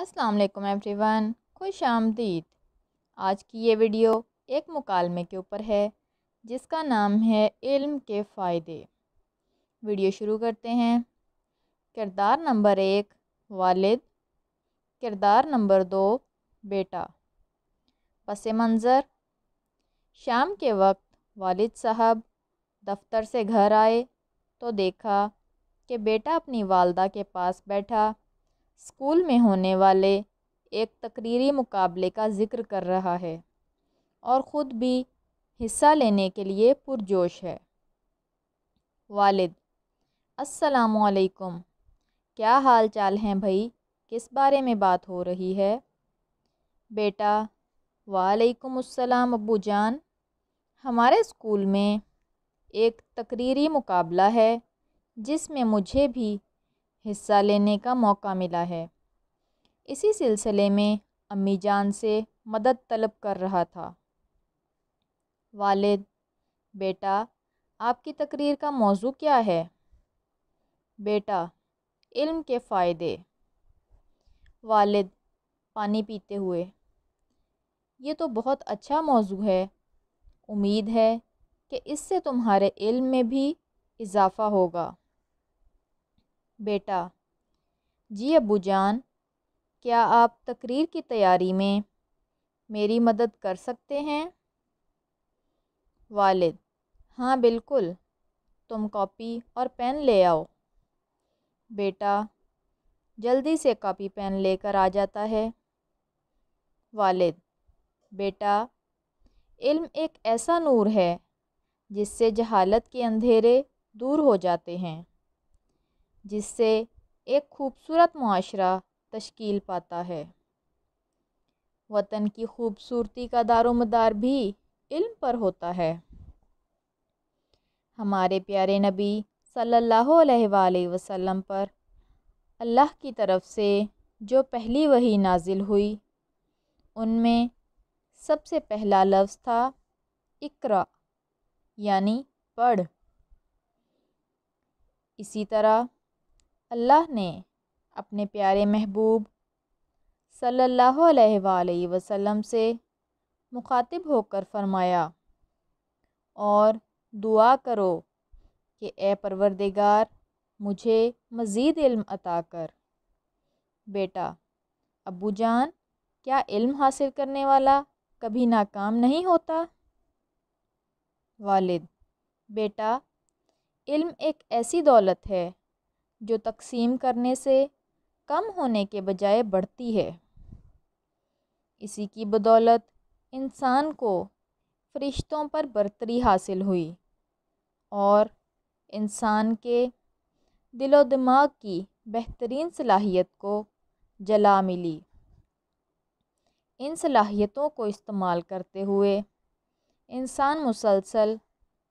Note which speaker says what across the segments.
Speaker 1: अस्सलाम वालेकुम एवरीवन खुश आमदीद आज की ये वीडियो एक मुकालमे के ऊपर है जिसका नाम है इल्म के फ़ायदे वीडियो शुरू करते हैं किरदार नंबर एक वालिद किरदार नंबर दो बेटा पस मंज़र शाम के वक्त वालिद साहब दफ्तर से घर आए तो देखा कि बेटा अपनी वालदा के पास बैठा स्कूल में होने वाले एक तकरीरी मुकाबले का ज़िक्र कर रहा है और ख़ुद भी हिस्सा लेने के लिए पुरजोश है वालिद असलकुम क्या हाल चाल हैं भाई किस बारे में बात हो रही है बेटा वालेकुम अस्सलाम अबू जान हमारे स्कूल में एक तकरीरी मुकाबला है जिसमें मुझे भी हिस्सा लेने का मौका मिला है इसी सिलसिले में अम्मी जान से मदद तलब कर रहा था वालिद बेटा आपकी तकरीर का मौजू क्या है बेटा इल्म के फ़ायदे वालिद पानी पीते हुए ये तो बहुत अच्छा मौजू है उम्मीद है कि इससे तुम्हारे इल्म में भी इजाफ़ा होगा बेटा जी जान क्या आप तकरीर की तैयारी में मेरी मदद कर सकते हैं वालिद हाँ बिल्कुल तुम कॉपी और पेन ले आओ बेटा जल्दी से कॉपी पेन लेकर आ जाता है वालिद बेटा इल्म एक ऐसा नूर है जिससे जहालत के अंधेरे दूर हो जाते हैं जिससे एक खूबसूरत माशरा तश्कील पाता है वतन की खूबसूरती का दारोमदार भी इल्म पर होता है हमारे प्यारे नबी सल्लल्लाहु अलैहि वसल्लम पर अल्लाह की तरफ से जो पहली वही नाजिल हुई उनमें सबसे पहला लफ्ज़ था इकरा यानी पढ़ इसी तरह अल्लाह ने अपने प्यारे महबूब सल्लल्लाहु अलैहि वसल्लम से मुखातिब होकर फरमाया और दुआ करो कि ए परवरदिगार मुझे मज़ीद इल्म अता कर बेटा अबू जान क्या इल्म हासिल करने वाला कभी नाकाम नहीं होता वालिद बेटा इल्म एक ऐसी दौलत है जो तकसीम करने से कम होने के बजाय बढ़ती है इसी की बदौलत इंसान को फरिश्तों पर बर्तरी हासिल हुई और इंसान के दिलो दिमाग की बेहतरीन सलाहियत को जला मिली इन सलाहियतों को इस्तेमाल करते हुए इंसान मुसलसल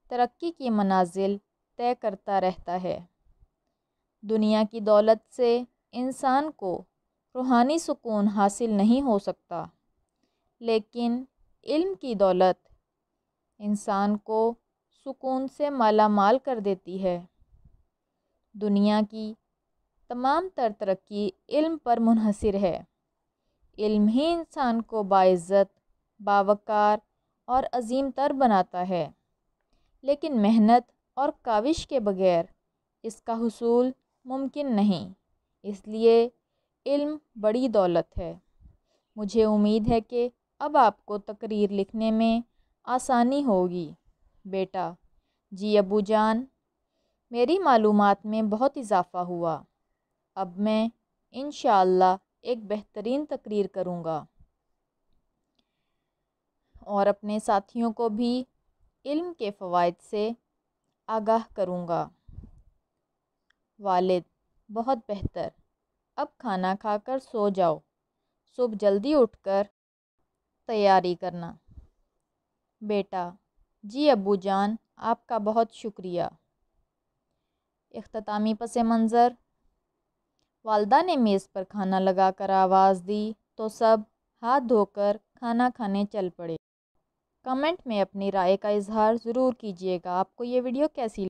Speaker 1: तरक्की की मनाजिल तय करता रहता है दुनिया की दौलत से इंसान को रूहानी सुकून हासिल नहीं हो सकता लेकिन इल्म की दौलत इंसान को सुकून से मालामाल कर देती है दुनिया की तमाम तर तरक्की इल्म पर मुनहसर है इल्म ही इंसान को बाइज़्ज़त बावकार और अजीम तर बनाता है लेकिन मेहनत और काविश के बगैर इसका हसूल मुमकिन नहीं इसलिए इल्म बड़ी दौलत है मुझे उम्मीद है कि अब आपको तकरीर लिखने में आसानी होगी बेटा जी अबू जान मेरी मालूम में बहुत इजाफ़ा हुआ अब मैं इन एक बेहतरीन तकरीर करूँगा और अपने साथियों को भी इल्म के फ़वाद से आगाह करूँगा वालिद बहुत बेहतर अब खाना खाकर सो जाओ सुबह जल्दी उठकर तैयारी करना बेटा जी अबू जान आपका बहुत शुक्रिया अख्तामी पस मंज़र वालदा ने मेज़ पर खाना लगाकर आवाज़ दी तो सब हाथ धोकर खाना खाने चल पड़े कमेंट में अपनी राय का इजहार ज़रूर कीजिएगा आपको ये वीडियो कैसी